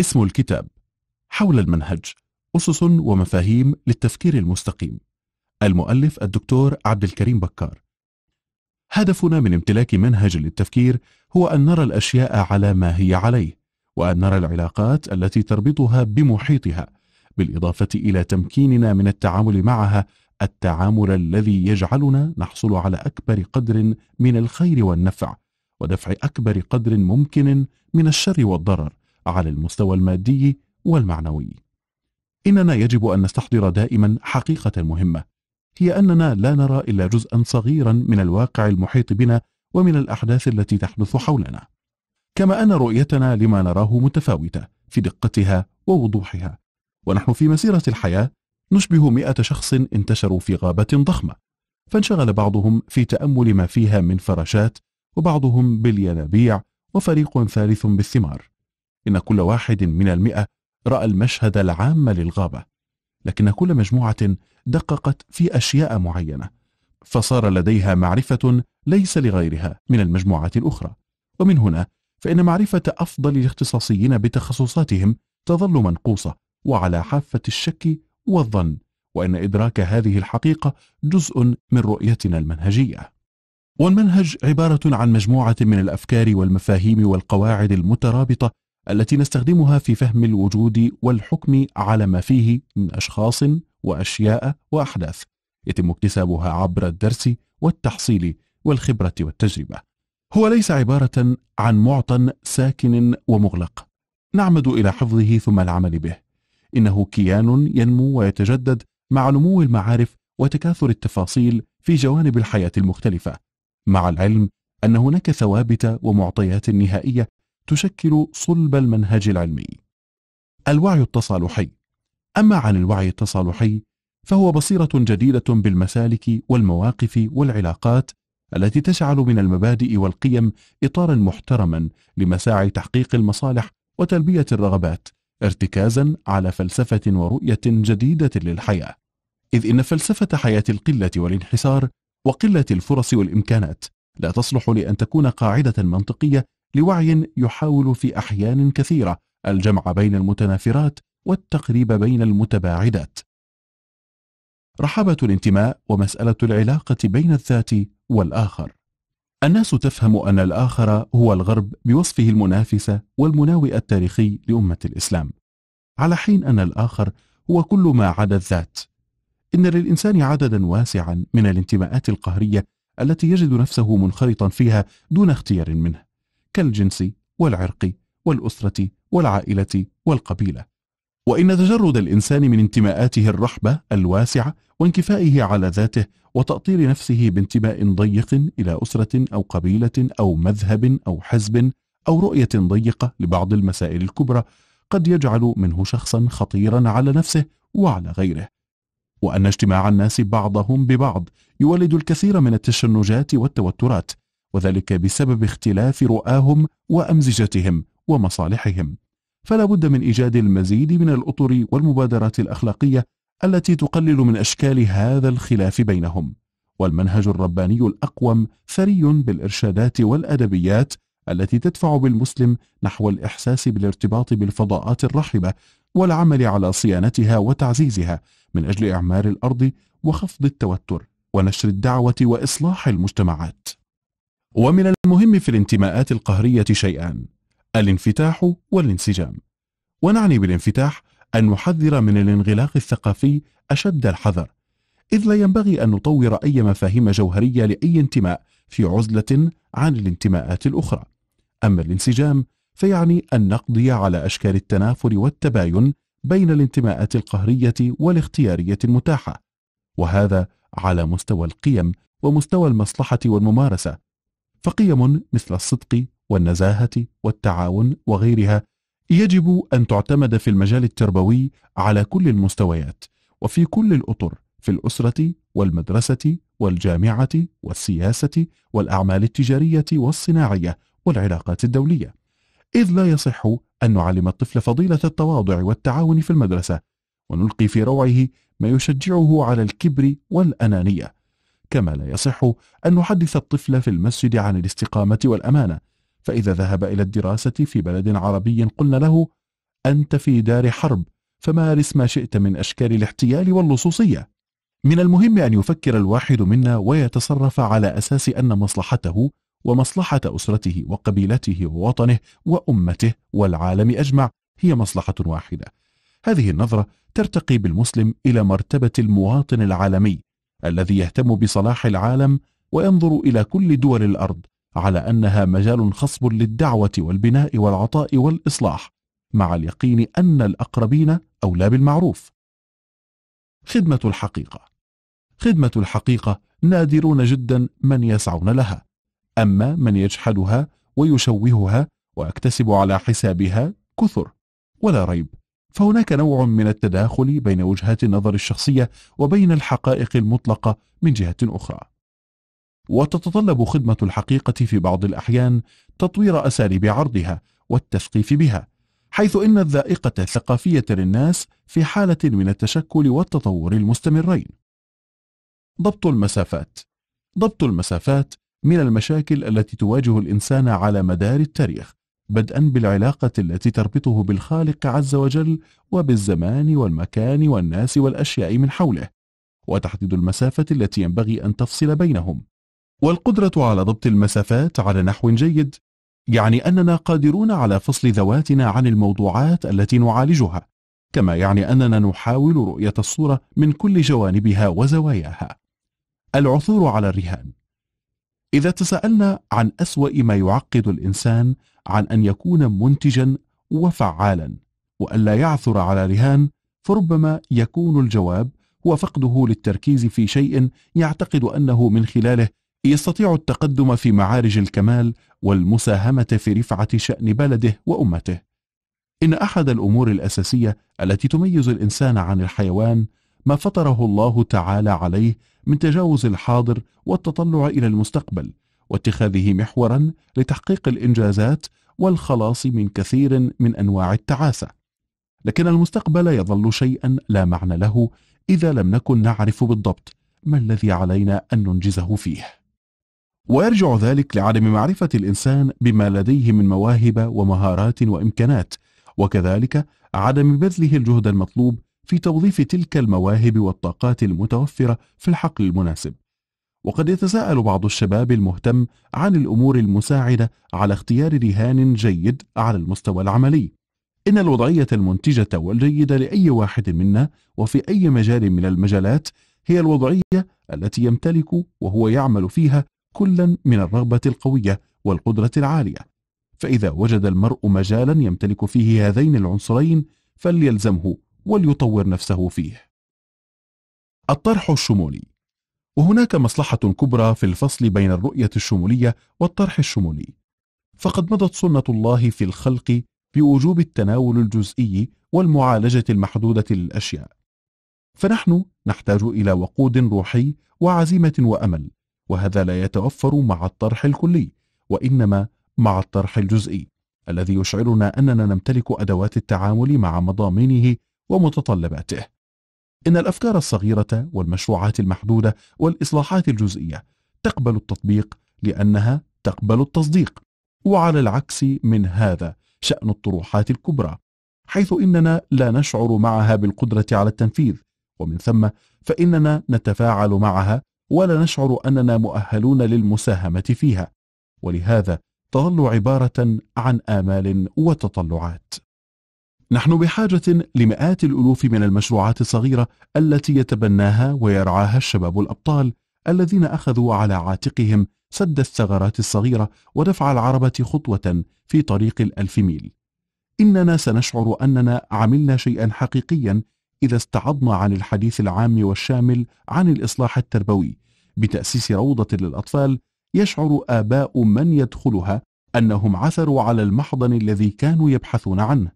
اسم الكتاب حول المنهج أسس ومفاهيم للتفكير المستقيم المؤلف الدكتور عبد الكريم بكار هدفنا من امتلاك منهج للتفكير هو أن نرى الأشياء على ما هي عليه وأن نرى العلاقات التي تربطها بمحيطها بالإضافة إلى تمكيننا من التعامل معها التعامل الذي يجعلنا نحصل على أكبر قدر من الخير والنفع ودفع أكبر قدر ممكن من الشر والضرر على المستوى المادي والمعنوي إننا يجب أن نستحضر دائما حقيقة مهمة هي أننا لا نرى إلا جزءا صغيرا من الواقع المحيط بنا ومن الأحداث التي تحدث حولنا كما أن رؤيتنا لما نراه متفاوتة في دقتها ووضوحها ونحن في مسيرة الحياة نشبه مئة شخص انتشروا في غابة ضخمة فانشغل بعضهم في تأمل ما فيها من فراشات وبعضهم بالينابيع وفريق ثالث بالثمار إن كل واحد من المئة رأى المشهد العام للغابة لكن كل مجموعة دققت في أشياء معينة فصار لديها معرفة ليس لغيرها من المجموعات الأخرى ومن هنا فإن معرفة أفضل الاختصاصيين بتخصصاتهم تظل منقوصة وعلى حافة الشك والظن وأن إدراك هذه الحقيقة جزء من رؤيتنا المنهجية والمنهج عبارة عن مجموعة من الأفكار والمفاهيم والقواعد المترابطة التي نستخدمها في فهم الوجود والحكم على ما فيه من أشخاص وأشياء وأحداث يتم اكتسابها عبر الدرس والتحصيل والخبرة والتجربة هو ليس عبارة عن معطى ساكن ومغلق نعمد إلى حفظه ثم العمل به إنه كيان ينمو ويتجدد مع نمو المعارف وتكاثر التفاصيل في جوانب الحياة المختلفة مع العلم أن هناك ثوابت ومعطيات نهائية تشكل صلب المنهج العلمي الوعي التصالحي أما عن الوعي التصالحي فهو بصيرة جديدة بالمسالك والمواقف والعلاقات التي تجعل من المبادئ والقيم إطارا محترما لمساعي تحقيق المصالح وتلبية الرغبات ارتكازا على فلسفة ورؤية جديدة للحياة إذ إن فلسفة حياة القلة والانحسار وقلة الفرص والإمكانات لا تصلح لأن تكون قاعدة منطقية لوعي يحاول في أحيان كثيرة الجمع بين المتنافرات والتقريب بين المتباعدات رحابة الانتماء ومسألة العلاقة بين الذات والآخر الناس تفهم أن الآخر هو الغرب بوصفه المنافس والمناوئ التاريخي لأمة الإسلام على حين أن الآخر هو كل ما عدا الذات إن للإنسان عددا واسعا من الانتماءات القهرية التي يجد نفسه منخرطا فيها دون اختيار منه كالجنس والعرق والأسرة والعائلة والقبيلة وإن تجرد الإنسان من انتماءاته الرحبة الواسعة وانكفائه على ذاته وتأطير نفسه بانتماء ضيق إلى أسرة أو قبيلة أو مذهب أو حزب أو رؤية ضيقة لبعض المسائل الكبرى قد يجعل منه شخصا خطيرا على نفسه وعلى غيره وأن اجتماع الناس بعضهم ببعض يولد الكثير من التشنجات والتوترات وذلك بسبب اختلاف رؤاهم وأمزجتهم ومصالحهم فلا بد من إيجاد المزيد من الأطر والمبادرات الأخلاقية التي تقلل من أشكال هذا الخلاف بينهم والمنهج الرباني الأقوم ثري بالإرشادات والأدبيات التي تدفع بالمسلم نحو الإحساس بالارتباط بالفضاءات الرحبة والعمل على صيانتها وتعزيزها من أجل إعمار الأرض وخفض التوتر ونشر الدعوة وإصلاح المجتمعات ومن المهم في الانتماءات القهرية شيئان الانفتاح والانسجام ونعني بالانفتاح أن نحذر من الانغلاق الثقافي أشد الحذر إذ لا ينبغي أن نطور أي مفاهيم جوهرية لأي انتماء في عزلة عن الانتماءات الأخرى أما الانسجام فيعني أن نقضي على أشكال التنافر والتباين بين الانتماءات القهرية والاختيارية المتاحة وهذا على مستوى القيم ومستوى المصلحة والممارسة فقيم مثل الصدق والنزاهة والتعاون وغيرها يجب أن تعتمد في المجال التربوي على كل المستويات وفي كل الأطر في الأسرة والمدرسة والجامعة والسياسة والأعمال التجارية والصناعية والعلاقات الدولية إذ لا يصح أن نعلم الطفل فضيلة التواضع والتعاون في المدرسة ونلقي في روعه ما يشجعه على الكبر والأنانية كما لا يصح أن نحدث الطفل في المسجد عن الاستقامة والأمانة فإذا ذهب إلى الدراسة في بلد عربي قلنا له أنت في دار حرب فمارس ما شئت من أشكال الاحتيال واللصوصية من المهم أن يفكر الواحد منا ويتصرف على أساس أن مصلحته ومصلحة أسرته وقبيلته ووطنه وأمته والعالم أجمع هي مصلحة واحدة هذه النظرة ترتقي بالمسلم إلى مرتبة المواطن العالمي الذي يهتم بصلاح العالم وينظر إلى كل دول الأرض على أنها مجال خصب للدعوة والبناء والعطاء والإصلاح مع اليقين أن الأقربين أولى بالمعروف خدمة الحقيقة خدمة الحقيقة نادرون جدا من يسعون لها أما من يجحدها ويشوهها ويكتسب على حسابها كثر ولا ريب فهناك نوع من التداخل بين وجهات النظر الشخصية وبين الحقائق المطلقة من جهة أخرى وتتطلب خدمة الحقيقة في بعض الأحيان تطوير أساليب عرضها والتثقيف بها حيث إن الذائقة الثقافية للناس في حالة من التشكل والتطور المستمرين ضبط المسافات ضبط المسافات من المشاكل التي تواجه الإنسان على مدار التاريخ بدءا بالعلاقة التي تربطه بالخالق عز وجل وبالزمان والمكان والناس والأشياء من حوله وتحديد المسافة التي ينبغي أن تفصل بينهم والقدرة على ضبط المسافات على نحو جيد يعني أننا قادرون على فصل ذواتنا عن الموضوعات التي نعالجها كما يعني أننا نحاول رؤية الصورة من كل جوانبها وزواياها العثور على الرهان إذا تساءلنا عن أسوأ ما يعقد الإنسان عن أن يكون منتجا وفعالا وألا يعثر على رهان فربما يكون الجواب هو فقده للتركيز في شيء يعتقد أنه من خلاله يستطيع التقدم في معارج الكمال والمساهمة في رفعة شأن بلده وأمته إن أحد الأمور الأساسية التي تميز الإنسان عن الحيوان ما فطره الله تعالى عليه من تجاوز الحاضر والتطلع إلى المستقبل واتخاذه محورا لتحقيق الإنجازات والخلاص من كثير من أنواع التعاسة لكن المستقبل يظل شيئا لا معنى له إذا لم نكن نعرف بالضبط ما الذي علينا أن ننجزه فيه ويرجع ذلك لعدم معرفة الإنسان بما لديه من مواهب ومهارات وإمكانات وكذلك عدم بذله الجهد المطلوب في توظيف تلك المواهب والطاقات المتوفرة في الحقل المناسب وقد يتساءل بعض الشباب المهتم عن الأمور المساعدة على اختيار رهان جيد على المستوى العملي إن الوضعية المنتجة والجيدة لأي واحد منا وفي أي مجال من المجالات هي الوضعية التي يمتلك وهو يعمل فيها كلا من الرغبة القوية والقدرة العالية فإذا وجد المرء مجالا يمتلك فيه هذين العنصرين فليلزمه وليطور نفسه فيه الطرح الشمولي وهناك مصلحة كبرى في الفصل بين الرؤية الشمولية والطرح الشمولي فقد مضت سنة الله في الخلق بوجوب التناول الجزئي والمعالجة المحدودة للأشياء فنحن نحتاج إلى وقود روحي وعزيمة وأمل وهذا لا يتوفر مع الطرح الكلي وإنما مع الطرح الجزئي الذي يشعرنا أننا نمتلك أدوات التعامل مع مضامينه ومتطلباته إن الأفكار الصغيرة والمشروعات المحدودة والإصلاحات الجزئية تقبل التطبيق لأنها تقبل التصديق وعلى العكس من هذا شأن الطروحات الكبرى حيث إننا لا نشعر معها بالقدرة على التنفيذ ومن ثم فإننا نتفاعل معها ولا نشعر أننا مؤهلون للمساهمة فيها ولهذا تظل عبارة عن آمال وتطلعات نحن بحاجة لمئات الألوف من المشروعات الصغيرة التي يتبناها ويرعاها الشباب الأبطال الذين أخذوا على عاتقهم سد الثغرات الصغيرة ودفع العربة خطوة في طريق الألف ميل إننا سنشعر أننا عملنا شيئا حقيقيا إذا استعضنا عن الحديث العام والشامل عن الإصلاح التربوي بتأسيس روضة للأطفال يشعر آباء من يدخلها أنهم عثروا على المحضن الذي كانوا يبحثون عنه